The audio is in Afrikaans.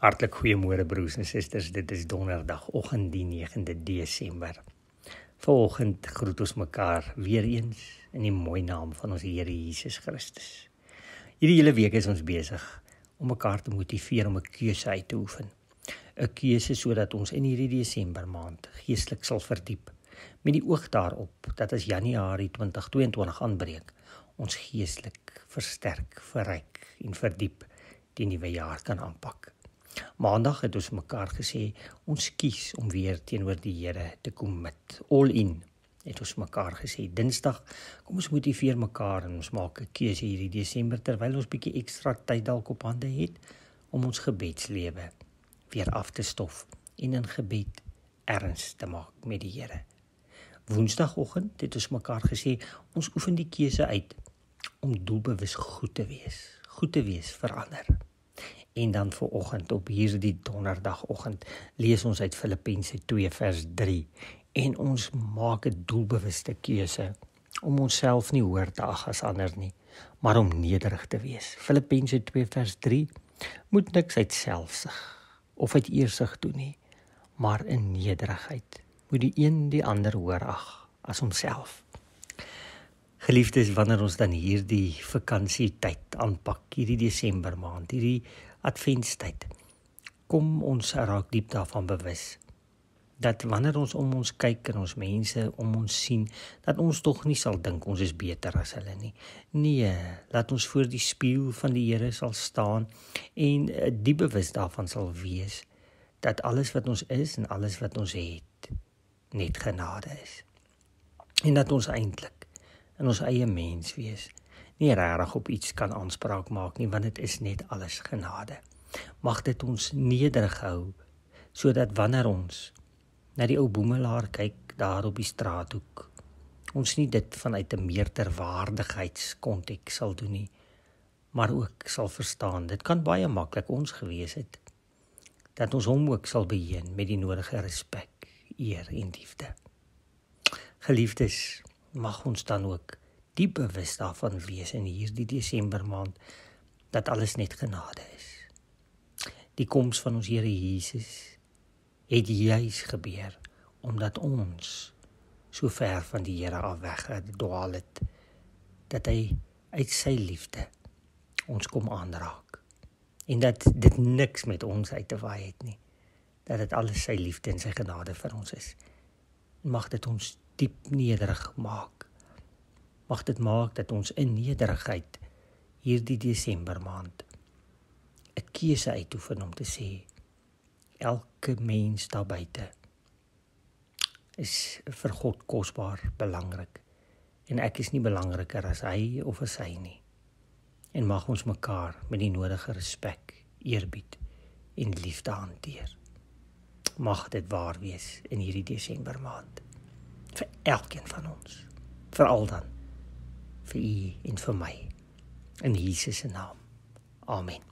Hartlik goeiemôre broers en susters. Dit is donderdagoggend die 9de Desember. Vanoggend groet ons mekaar weer eens in die mooi naam van ons Here Jesus Christus. Hierdie hele week is ons besig om mekaar te motiveer om 'n keuse uit te oefen. 'n Keuse sodat ons in hierdie Desember maand geestelik sal verdiep met die oog daarop dat as Januarie 2022 aanbreek, ons geestelik versterk, verryk en verdiep die nuwe jaar kan aanpak. Maandag het ons mekaar gesê ons kies om weer teenoor die Here te kom met all in. Het ons mekaar gesê Dinsdag kom ons motiveer mekaar en ons maak 'n keuse hierdie Desember terwyl ons bietjie ekstra tyd dalk op hande het om ons gebedslewe weer af te stof en in gebed erns te maak met die Here. Woensdagoggend het ons mekaar gesê ons oefen die keuse uit om doelbewus goed te wees, goed te wees vir ander. En dan vooroggend op hierdie donderdagoggend lees ons uit Filippense 2 vers 3 en ons maak 'n doelbewuste keuse om onsself nie hoër te ag as ander nie, maar om nederig te wees. Filippense 2 vers 3 moet niks uit selfsug of uit eersug doen nie, maar in nederigheid moet die een die ander hoër ag as homself. Geliefdes, wanneer ons dan hierdie vakansietyd aanpak, hierdie Desember maand, hierdie Adventstyd. Kom ons raak diep daarvan bewus dat wanneer ons om ons kyk en ons mense om ons sien, dat ons tog nie sal dink ons is beter as hulle nie. Nee, laat ons voor die spieël van die Here sal staan en eh, die bewus daarvan sal wees dat alles wat ons is en alles wat ons het net genade is. En dat ons eintlik in ons eie mens wees nie regtig op iets kan aanspraak maak nie want dit is net alles genade. Mag dit ons nederig hou sodat wanneer ons na die ou boemelaar kyk daar op die straathoek ons nie dit vanuit 'n meerderwaardigheidskonteks sal doen nie maar ook sal verstaan dit kan baie maklik ons gewees het dat ons hom ook sal beheen met die nodige respek eer en liefde geliefdes mag ons dan ook diep bewus daarvan wees in hierdie Desember maand dat alles net genade is. Die koms van ons Here Jesus het juis gebeur omdat ons so ver van die Here af weggedwaal het dat hy uit sy liefde ons kom aanraak en dat dit niks met ons uit te waai het nie dat dit alles sy liefde en sy genade vir ons is mag dit ons diep nederig maak mag dit maak dat ons in nederigheid hierdie Desember maand 'n keuse uitoefen om te sê elke mens daar buite is vir God kosbaar, belangrik en ek is nie belangriker as hy of as sy nie. En mag ons mekaar met die nodige respek, eerbied en liefde hanteer. Mag dit waar wees in hierdie Desember maand vir elkeen van ons, vir al dan vir u en vir my in Jesus se naam. Amen.